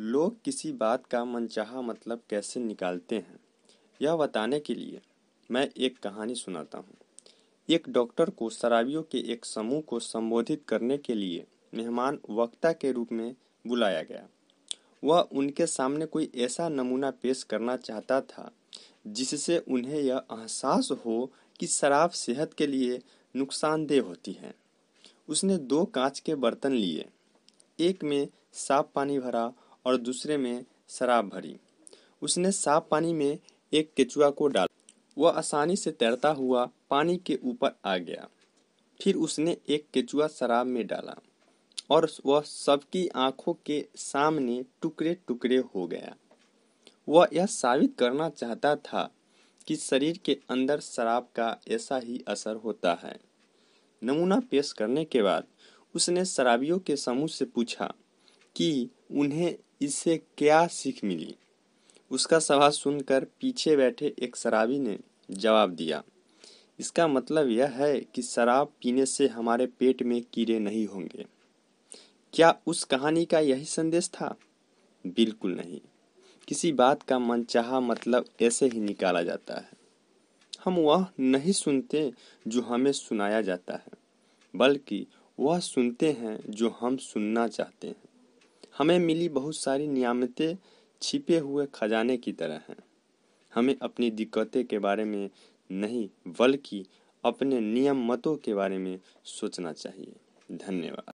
लोग किसी बात का मनचाहा मतलब कैसे निकालते हैं यह बताने के लिए मैं एक कहानी सुनाता हूँ एक डॉक्टर को शराबियों के एक समूह को संबोधित करने के लिए मेहमान वक्ता के रूप में बुलाया गया वह उनके सामने कोई ऐसा नमूना पेश करना चाहता था जिससे उन्हें यह एहसास हो कि शराब सेहत के लिए नुकसानदेह होती है उसने दो कांच के बर्तन लिए एक में साफ पानी भरा और दूसरे में शराब भरी उसने साफ पानी में एक केचुआ को डाला वह आसानी से तैरता हुआ पानी के ऊपर आ गया फिर उसने एक केचुआ शराब में डाला और वह सबकी आंखों के सामने टुकड़े टुकड़े हो गया वह यह साबित करना चाहता था कि शरीर के अंदर शराब का ऐसा ही असर होता है नमूना पेश करने के बाद उसने शराबियों के समूह से पूछा कि उन्हें इससे क्या सीख मिली उसका सवाल सुनकर पीछे बैठे एक शराबी ने जवाब दिया इसका मतलब यह है कि शराब पीने से हमारे पेट में कीड़े नहीं होंगे क्या उस कहानी का यही संदेश था बिल्कुल नहीं किसी बात का मनचाहा मतलब ऐसे ही निकाला जाता है हम वह नहीं सुनते जो हमें सुनाया जाता है बल्कि वह सुनते हैं जो हम सुनना चाहते हैं हमें मिली बहुत सारी नियामतें छिपे हुए खजाने की तरह हैं हमें अपनी दिक्कतें के बारे में नहीं बल्कि अपने नियम मतों के बारे में सोचना चाहिए धन्यवाद